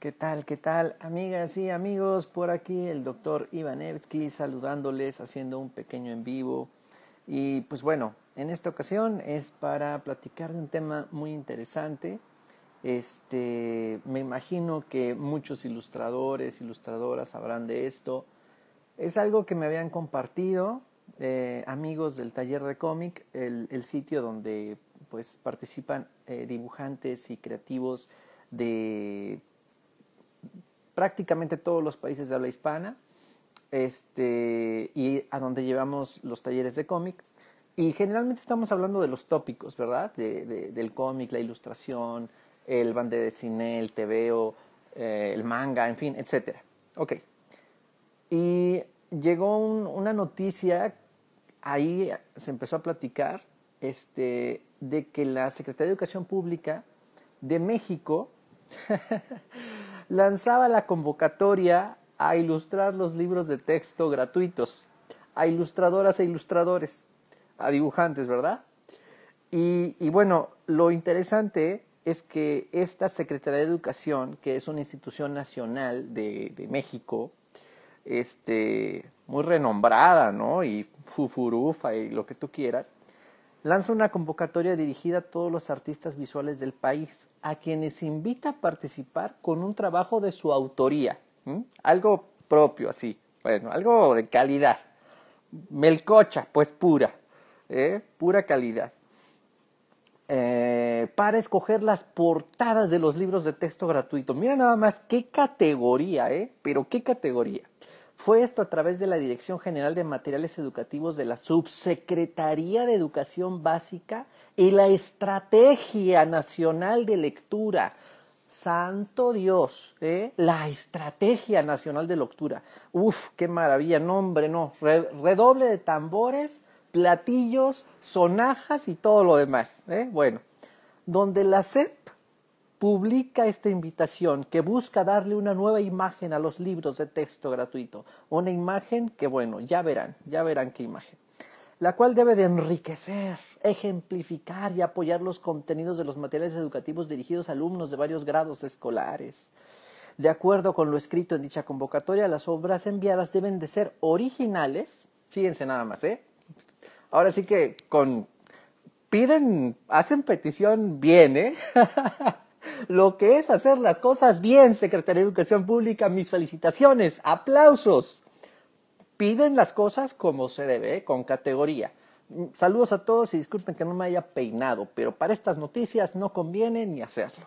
¿Qué tal? ¿Qué tal? Amigas y amigos, por aquí el doctor Ivanevsky saludándoles, haciendo un pequeño en vivo. Y pues bueno, en esta ocasión es para platicar de un tema muy interesante. Este, me imagino que muchos ilustradores, ilustradoras sabrán de esto. Es algo que me habían compartido eh, amigos del taller de cómic, el, sitio donde pues participan eh, dibujantes y creativos de prácticamente todos los países de habla hispana este, y a donde llevamos los talleres de cómic. Y generalmente estamos hablando de los tópicos, ¿verdad? del cómic, la ilustración, el bande de cine, el tebeo, eh, el manga, en fin, etc. Ok. Y llegó una noticia, ahí se empezó a platicar, este, de que la Secretaría de Educación Pública de México lanzaba la convocatoria a ilustrar los libros de texto gratuitos, a ilustradoras e ilustradores, a dibujantes, ¿verdad? Y, bueno, lo interesante es que esta Secretaría de Educación, que es una institución nacional de, de México, este, muy renombrada, ¿no? Y fufurufa y lo que tú quieras, lanza una convocatoria dirigida a todos los artistas visuales del país, a quienes invita a participar con un trabajo de su autoría, algo propio así, bueno, algo de calidad, melcocha, pues pura, ¿eh? pura calidad. Eh, para escoger las portadas de los libros de texto gratuito. Mira nada más qué categoría, ¿eh? Pero qué categoría. Fue esto a través de la Dirección General de Materiales Educativos de la Subsecretaría de Educación Básica y la Estrategia Nacional de Lectura. Santo Dios, ¿eh? la Estrategia Nacional de Lectura. Uf, qué maravilla, Nombre, no. Redoble de tambores, platillos, sonajas y todo lo demás. ¿eh? Bueno, donde la c publica esta invitación que busca darle una nueva imagen a los libros de texto gratuito. Una imagen que, bueno, ya verán, ya verán qué imagen. La cual debe de enriquecer, ejemplificar y apoyar los contenidos de los materiales educativos dirigidos a alumnos de varios grados escolares. De acuerdo con lo escrito en dicha convocatoria, las obras enviadas deben de ser originales. Fíjense nada más, ¿eh? Ahora sí que con... Piden, hacen petición bien, ¿eh? lo que es hacer las cosas bien, Secretaría de Educación Pública. Mis felicitaciones, aplausos. Piden las cosas como se debe, ¿eh? con categoría. Saludos a todos y disculpen que no me haya peinado, pero para estas noticias no conviene ni hacerlo.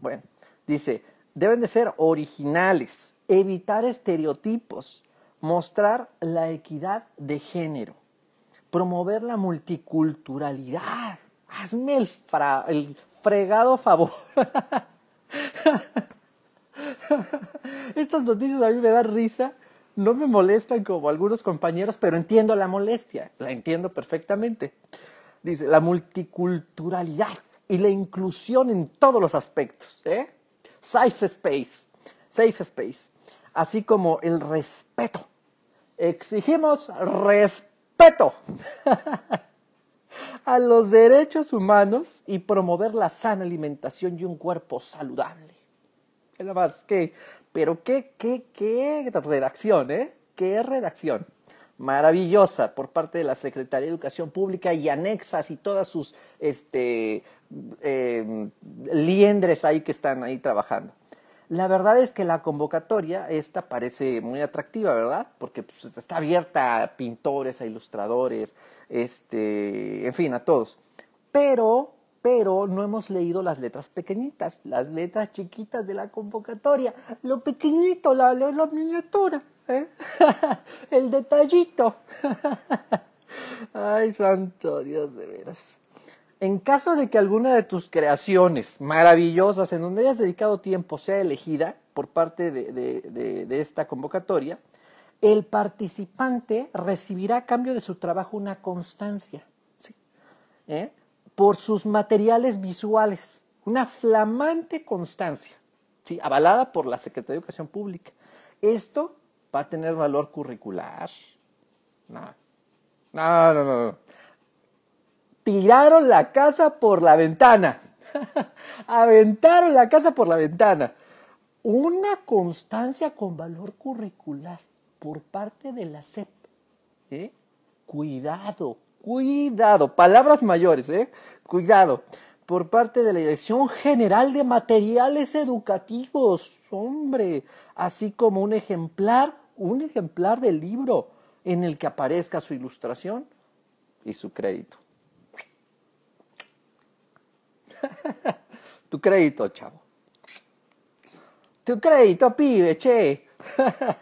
Bueno, dice, deben de ser originales, evitar estereotipos, mostrar la equidad de género, promover la multiculturalidad. Hazme el, fra el fregado favor. Estas noticias a mí me dan risa, no me molestan como algunos compañeros, pero entiendo la molestia, la entiendo perfectamente. Dice, la multiculturalidad y la inclusión en todos los aspectos. ¿eh? Safe space, safe space, así como el respeto. Exigimos respeto. a los derechos humanos y promover la sana alimentación y un cuerpo saludable. más que, pero qué, qué, qué redacción, ¿eh? Qué redacción. Maravillosa por parte de la Secretaría de Educación Pública y anexas y todas sus este, eh, liendres ahí que están ahí trabajando. La verdad es que la convocatoria, esta parece muy atractiva, ¿verdad? Porque pues, está abierta a pintores, a ilustradores, este, en fin, a todos. Pero, pero no hemos leído las letras pequeñitas, las letras chiquitas de la convocatoria, lo pequeñito, la, la miniatura, ¿eh? el detallito. Ay, santo Dios de veras. En caso de que alguna de tus creaciones maravillosas en donde hayas dedicado tiempo sea elegida por parte de, esta convocatoria, el participante recibirá a cambio de su trabajo una constancia ¿Eh? por sus materiales visuales, una flamante constancia, avalada por la Secretaría de Educación Pública. Esto va a tener valor curricular. No, no, no, no tiraron la casa por la ventana. Aventaron la casa por la ventana. Una constancia con valor curricular por parte de la SEP. ¿Eh? Cuidado, cuidado, palabras mayores, ¿eh? cuidado, por parte de la Dirección General de Materiales Educativos, hombre, así como un ejemplar, un ejemplar del libro en el que aparezca su ilustración y su crédito tu crédito, chavo. Tu crédito, pibe, che.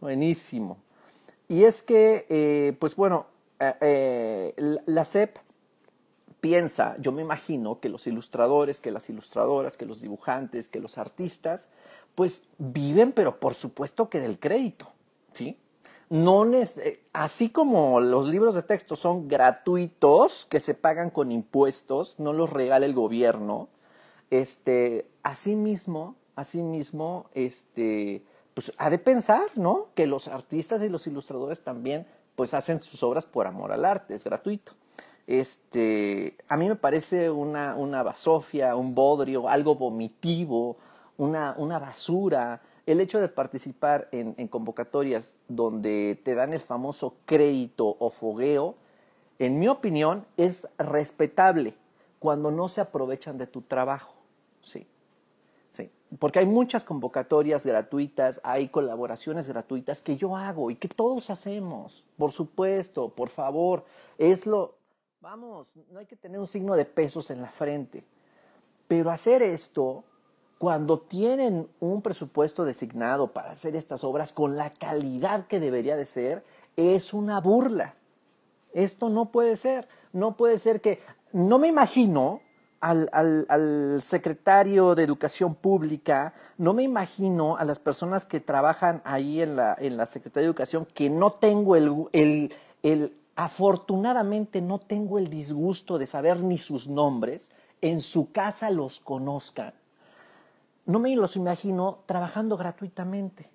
Buenísimo. Y es que, eh, pues bueno, eh, eh, la CEP piensa, yo me imagino que los ilustradores, que las ilustradoras, que los dibujantes, que los artistas, pues viven, pero por supuesto que del crédito, ¿sí? no así como los libros de texto son gratuitos, que se pagan con impuestos, no los regala el gobierno, este, asimismo, este, pues ha de pensar, ¿no? Que los artistas y los ilustradores también, pues hacen sus obras por amor al arte, es gratuito. Este, a mí me parece una, una basofia, un bodrio, algo vomitivo, una, una basura, el hecho de participar en, convocatorias donde te dan el famoso crédito o fogueo, en mi opinión, es respetable cuando no se aprovechan de tu trabajo. Sí. Sí. Porque hay muchas convocatorias gratuitas, hay colaboraciones gratuitas que yo hago y que todos hacemos. Por supuesto, por favor. Es lo. Vamos, no hay que tener un signo de pesos en la frente. Pero hacer esto cuando tienen un presupuesto designado para hacer estas obras con la calidad que debería de ser, es una burla. Esto no puede ser. No puede ser que... No me imagino al, secretario de Educación Pública, no me imagino a las personas que trabajan ahí en la, Secretaría de Educación que no tengo el, el, afortunadamente no tengo el disgusto de saber ni sus nombres, en su casa los conozcan no me los imagino trabajando gratuitamente.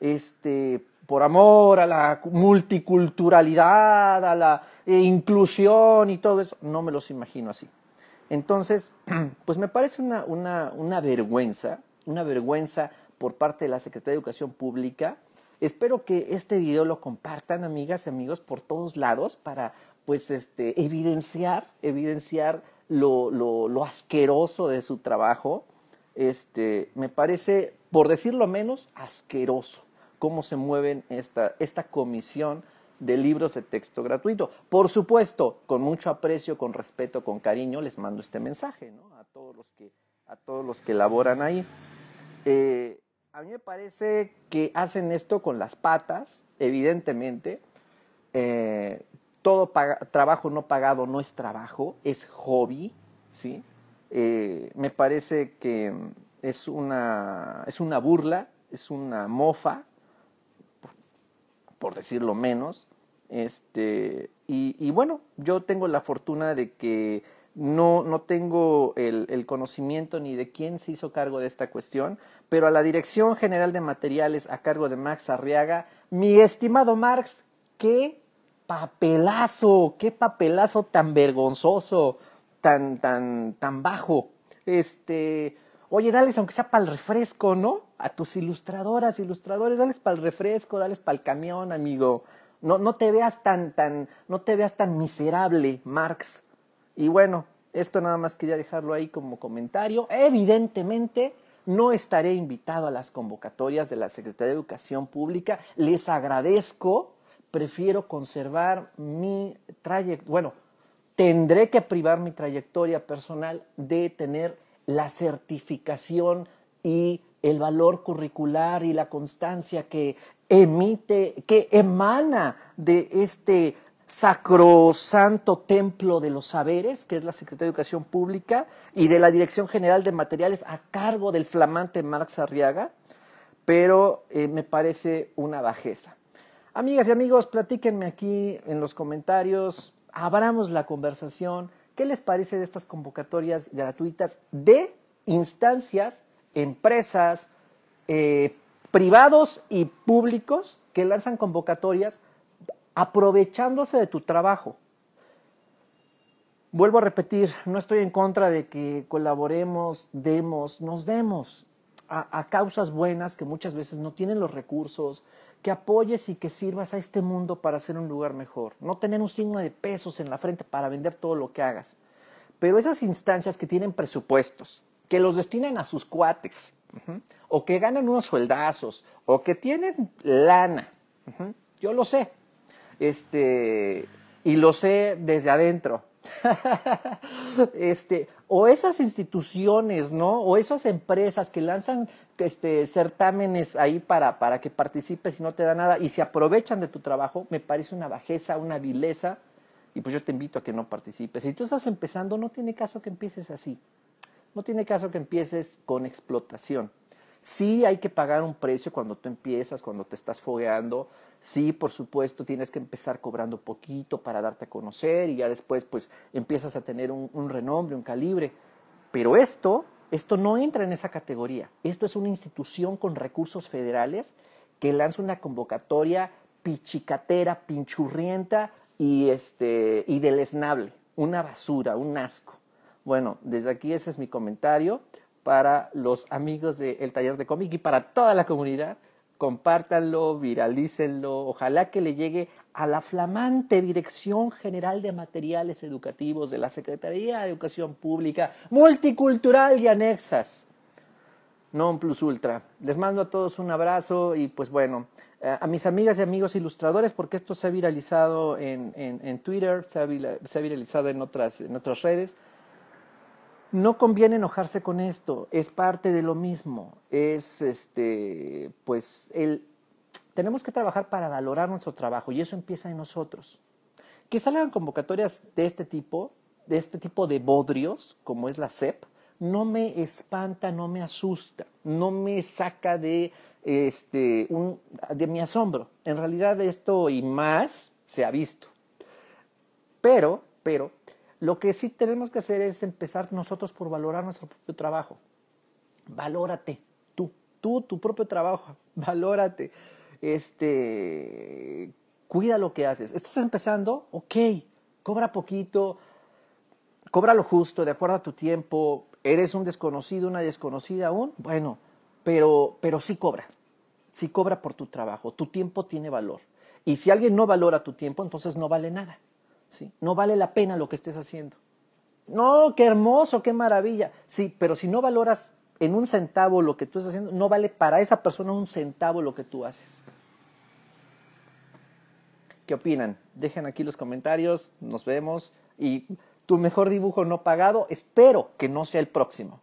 Este, por amor a la multiculturalidad, a la eh, inclusión y todo eso, no me los imagino así. Entonces, pues me parece una, vergüenza, una vergüenza por parte de la Secretaría de Educación Pública. Espero que este video lo compartan, amigas y amigos, por todos lados para pues este, evidenciar, evidenciar lo, asqueroso de su trabajo, este, me parece, por decirlo menos, asqueroso cómo se mueven esta, esta comisión de libros de texto gratuito. Por supuesto, con mucho aprecio, con respeto, con cariño, les mando este mensaje ¿no? a, todos los que, a todos los que laboran ahí. Eh, a mí me parece que hacen esto con las patas, evidentemente, eh, todo trabajo no pagado no es trabajo, es hobby, ¿sí? Eh, me parece que es una, es una burla, es una mofa, por, decirlo menos. Este, y, bueno, yo tengo la fortuna de que no, no tengo el, el conocimiento ni de quién se hizo cargo de esta cuestión, pero a la Dirección General de Materiales a cargo de Max Arriaga, mi estimado Marx, ¿qué papelazo, qué papelazo tan vergonzoso, tan, tan, tan bajo. Este, oye, dales aunque sea para el refresco, ¿no? A tus ilustradoras, ilustradores, dales para el refresco, dales para el camión, amigo. No, no te veas tan, tan, no te veas tan miserable, Marx. Y bueno, esto nada más quería dejarlo ahí como comentario. Evidentemente, no estaré invitado a las convocatorias de la Secretaría de Educación Pública. Les agradezco prefiero conservar mi trayectoria, bueno, tendré que privar mi trayectoria personal de tener la certificación y el valor curricular y la constancia que emite, que emana de este sacrosanto templo de los saberes, que es la Secretaría de Educación Pública, y de la Dirección General de Materiales a cargo del flamante Marx Arriaga, pero eh, me parece una bajeza. Amigas y amigos, platíquenme aquí en los comentarios, abramos la conversación. ¿Qué les parece de estas convocatorias gratuitas de instancias, empresas, eh, privados y públicos que lanzan convocatorias aprovechándose de tu trabajo? Vuelvo a repetir, no estoy en contra de que colaboremos, demos, nos demos a causas buenas que muchas veces no tienen los recursos, que apoyes y que sirvas a este mundo para hacer un lugar mejor. No tener un signo de pesos en la frente para vender todo lo que hagas. Pero esas instancias que tienen presupuestos, que los destinan a sus cuates, o que ganan unos sueldazos, o que tienen lana, yo lo sé. Este, y lo sé desde adentro. este, o esas instituciones, ¿no? O esas empresas que lanzan este, certámenes ahí para, para que participes y no te da nada y si aprovechan de tu trabajo, me parece una bajeza, una vileza y pues yo te invito a que no participes. Si tú estás empezando, no tiene caso que empieces así, no tiene caso que empieces con explotación. Sí hay que pagar un precio cuando tú empiezas, cuando te estás fogueando. Sí, por supuesto, tienes que empezar cobrando poquito para darte a conocer y ya después pues empiezas a tener un renombre, un calibre. Pero esto esto no entra en esa categoría. Esto es una institución con recursos federales que lanza una convocatoria pichicatera, pinchurrienta y, este, y deleznable. Una basura, un asco. Bueno, desde aquí ese es mi comentario para los amigos del taller de cómic y para toda la comunidad compártanlo, viralícenlo, ojalá que le llegue a la flamante Dirección General de Materiales Educativos de la Secretaría de Educación Pública, multicultural y anexas. Non plus ultra. Les mando a todos un abrazo y pues bueno, eh, a mis amigas y amigos ilustradores, porque esto se ha viralizado en, Twitter, se ha, viralizado en otras, en otras redes. No conviene enojarse con esto, es parte de lo mismo. Es este, pues el tenemos que trabajar para valorar nuestro trabajo y eso empieza en nosotros. Que salgan convocatorias de este tipo, de este tipo de bodrios, como es la CEP, no me espanta, no me asusta, no me saca de, este, de mi asombro. En realidad esto y más se ha visto. Pero, pero, lo que sí tenemos que hacer es empezar nosotros por valorar nuestro propio trabajo. Valórate, tú, tú, tu propio trabajo, valórate. Este, cuida lo que haces. Estás empezando, ok, cobra poquito, cobra lo justo, de acuerdo a tu tiempo. Eres un desconocido, una desconocida aún, bueno, pero, pero sí cobra, sí cobra por tu trabajo. Tu tiempo tiene valor. Y si alguien no valora tu tiempo, entonces no vale nada. No vale la pena lo que estés haciendo. No, qué hermoso, qué maravilla. Sí, pero si no valoras en un centavo lo que tú estás haciendo, no vale para esa persona un centavo lo que tú haces. ¿Qué opinan? Dejen aquí los comentarios, nos vemos y tu mejor dibujo no pagado, espero que no sea el próximo.